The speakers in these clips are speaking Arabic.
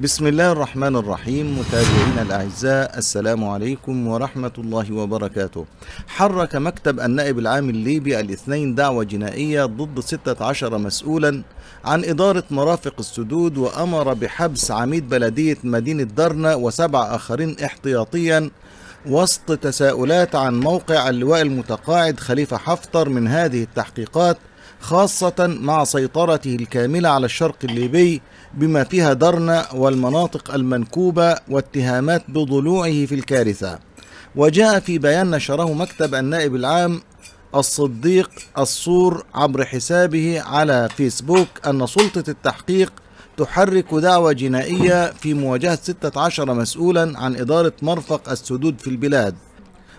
بسم الله الرحمن الرحيم متابعينا الاعزاء السلام عليكم ورحمه الله وبركاته. حرك مكتب النائب العام الليبي الاثنين دعوه جنائيه ضد 16 مسؤولا عن اداره مرافق السدود وامر بحبس عميد بلديه مدينه درنا وسبع اخرين احتياطيا وسط تساؤلات عن موقع اللواء المتقاعد خليفة حفتر من هذه التحقيقات خاصة مع سيطرته الكاملة على الشرق الليبي بما فيها درنا والمناطق المنكوبة واتهامات بضلوعه في الكارثة وجاء في بيان نشره مكتب النائب العام الصديق الصور عبر حسابه على فيسبوك أن سلطة التحقيق تحرك دعوى جنائية في مواجهة 16 مسؤولا عن إدارة مرفق السدود في البلاد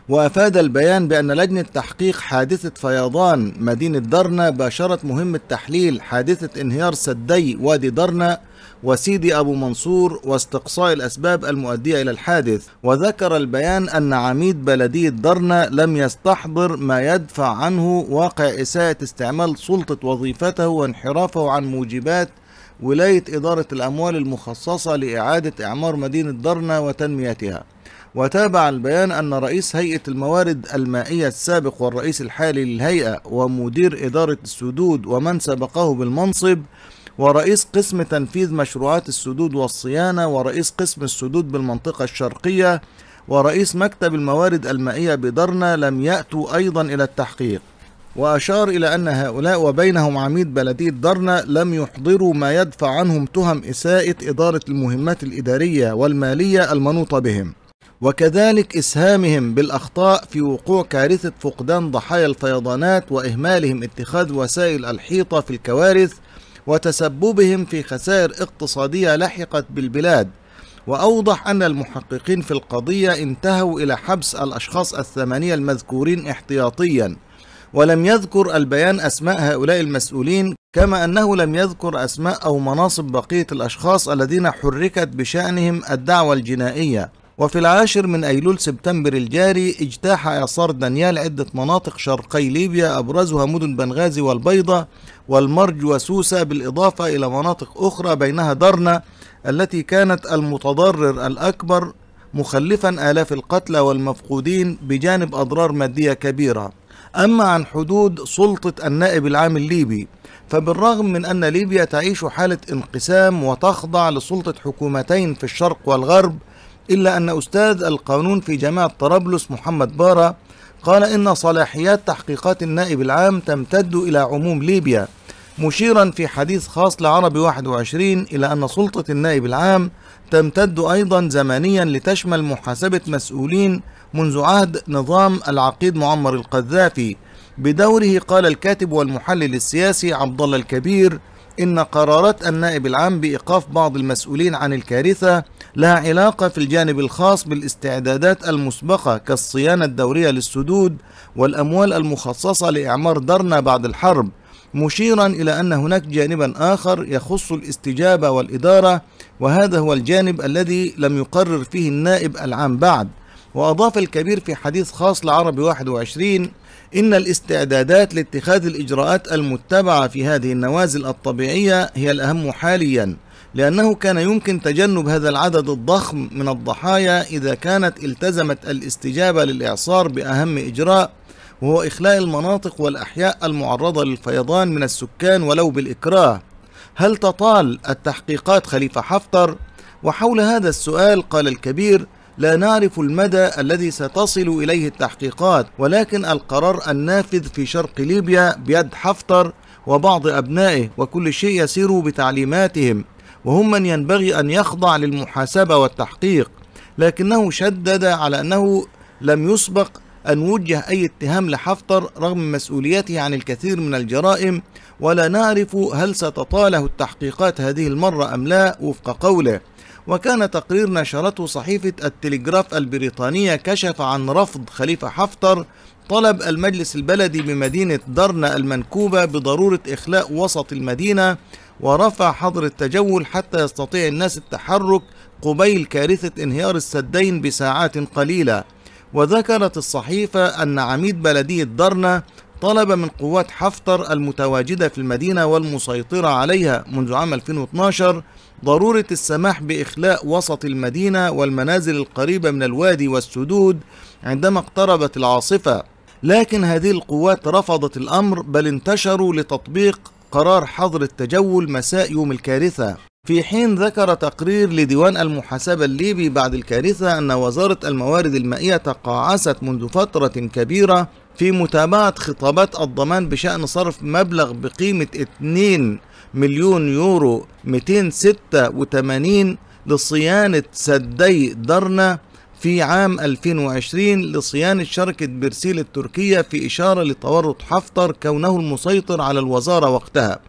وأفاد البيان بأن لجنة تحقيق حادثة فيضان مدينة درنا باشرت مهمة تحليل حادثة انهيار سدي وادي درنا وسيدي أبو منصور واستقصاء الأسباب المؤدية إلى الحادث وذكر البيان أن عميد بلدية درنا لم يستحضر ما يدفع عنه واقع إساءة استعمال سلطة وظيفته وانحرافه عن موجبات ولاية إدارة الأموال المخصصة لإعادة إعمار مدينة درنا وتنميتها وتابع البيان أن رئيس هيئة الموارد المائية السابق والرئيس الحالي للهيئة ومدير إدارة السدود ومن سبقه بالمنصب ورئيس قسم تنفيذ مشروعات السدود والصيانة ورئيس قسم السدود بالمنطقة الشرقية ورئيس مكتب الموارد المائية بدرنا لم يأتوا أيضا إلى التحقيق وأشار إلى أن هؤلاء وبينهم عميد بلدية درنة لم يحضروا ما يدفع عنهم تهم إساءة إدارة المهمات الإدارية والمالية المنوطة بهم وكذلك إسهامهم بالأخطاء في وقوع كارثة فقدان ضحايا الفيضانات وإهمالهم اتخاذ وسائل الحيطة في الكوارث وتسببهم في خسائر اقتصادية لحقت بالبلاد وأوضح أن المحققين في القضية انتهوا إلى حبس الأشخاص الثمانية المذكورين احتياطياً ولم يذكر البيان أسماء هؤلاء المسؤولين كما أنه لم يذكر أسماء أو مناصب بقية الأشخاص الذين حركت بشأنهم الدعوة الجنائية وفي العاشر من أيلول سبتمبر الجاري اجتاح إعصار دانيال عدة مناطق شرقي ليبيا أبرزها مدن بنغازي والبيضة والمرج وسوسة بالإضافة إلى مناطق أخرى بينها درنا التي كانت المتضرر الأكبر مخلفا آلاف القتلى والمفقودين بجانب أضرار مادية كبيرة أما عن حدود سلطة النائب العام الليبي فبالرغم من أن ليبيا تعيش حالة انقسام وتخضع لسلطة حكومتين في الشرق والغرب إلا أن أستاذ القانون في جامعة طرابلس محمد بارا قال إن صلاحيات تحقيقات النائب العام تمتد إلى عموم ليبيا مشيرا في حديث خاص لعربي 21 إلى أن سلطة النائب العام تمتد أيضا زمانيا لتشمل محاسبة مسؤولين منذ عهد نظام العقيد معمر القذافي بدوره قال الكاتب والمحلل السياسي عبد الله الكبير إن قرارات النائب العام بإيقاف بعض المسؤولين عن الكارثة لها علاقة في الجانب الخاص بالاستعدادات المسبقة كالصيانة الدورية للسدود والأموال المخصصة لإعمار درنا بعد الحرب مشيرا إلى أن هناك جانبا آخر يخص الاستجابة والإدارة وهذا هو الجانب الذي لم يقرر فيه النائب العام بعد وأضاف الكبير في حديث خاص لعربي 21 إن الاستعدادات لاتخاذ الإجراءات المتبعة في هذه النوازل الطبيعية هي الأهم حاليا لأنه كان يمكن تجنب هذا العدد الضخم من الضحايا إذا كانت التزمت الاستجابة للإعصار بأهم إجراء وهو إخلاء المناطق والأحياء المعرضة للفيضان من السكان ولو بالإكراه هل تطال التحقيقات خليفة حفتر؟ وحول هذا السؤال قال الكبير لا نعرف المدى الذي ستصل إليه التحقيقات ولكن القرار النافذ في شرق ليبيا بيد حفتر وبعض أبنائه وكل شيء يسير بتعليماتهم وهم من ينبغي أن يخضع للمحاسبة والتحقيق لكنه شدد على أنه لم يسبق أن وجه أي اتهام لحفتر رغم مسؤوليته عن الكثير من الجرائم ولا نعرف هل ستطاله التحقيقات هذه المرة أم لا وفق قوله وكان تقرير نشرته صحيفة التلغراف البريطانية كشف عن رفض خليفة حفتر طلب المجلس البلدي بمدينة درنا المنكوبة بضرورة إخلاء وسط المدينة ورفع حظر التجول حتى يستطيع الناس التحرك قبيل كارثة انهيار السدين بساعات قليلة وذكرت الصحيفة أن عميد بلدية درنة طلب من قوات حفتر المتواجدة في المدينة والمسيطرة عليها منذ عام 2012 ضرورة السماح بإخلاء وسط المدينة والمنازل القريبة من الوادي والسدود عندما اقتربت العاصفة لكن هذه القوات رفضت الأمر بل انتشروا لتطبيق قرار حظر التجول مساء يوم الكارثة في حين ذكر تقرير لديوان المحاسبة الليبي بعد الكارثة أن وزارة الموارد المائية تقاعست منذ فترة كبيرة في متابعة خطابات الضمان بشأن صرف مبلغ بقيمة 2 مليون يورو 286 لصيانة سدي درنا في عام 2020 لصيانة شركة برسيل التركية في إشارة لتورط حفتر كونه المسيطر على الوزارة وقتها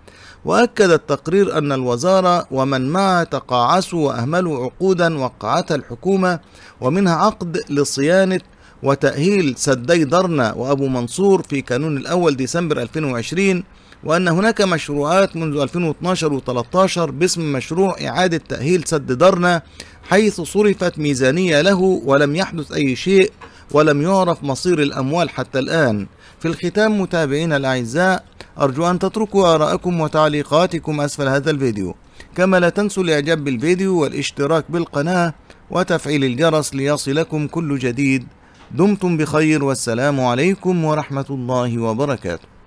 وأكد التقرير أن الوزارة ومن معها تقاعسوا وأهملوا عقودا وقعتها الحكومة ومنها عقد لصيانة وتأهيل سدي درنا وأبو منصور في كانون الأول ديسمبر 2020 وأن هناك مشروعات منذ 2012 و13 باسم مشروع إعادة تأهيل سد درنا حيث صرفت ميزانية له ولم يحدث أي شيء ولم يعرف مصير الأموال حتى الآن في الختام متابعينا الأعزاء أرجو أن تتركوا آراءكم وتعليقاتكم أسفل هذا الفيديو كما لا تنسوا الإعجاب بالفيديو والاشتراك بالقناة وتفعيل الجرس ليصلكم كل جديد دمتم بخير والسلام عليكم ورحمة الله وبركاته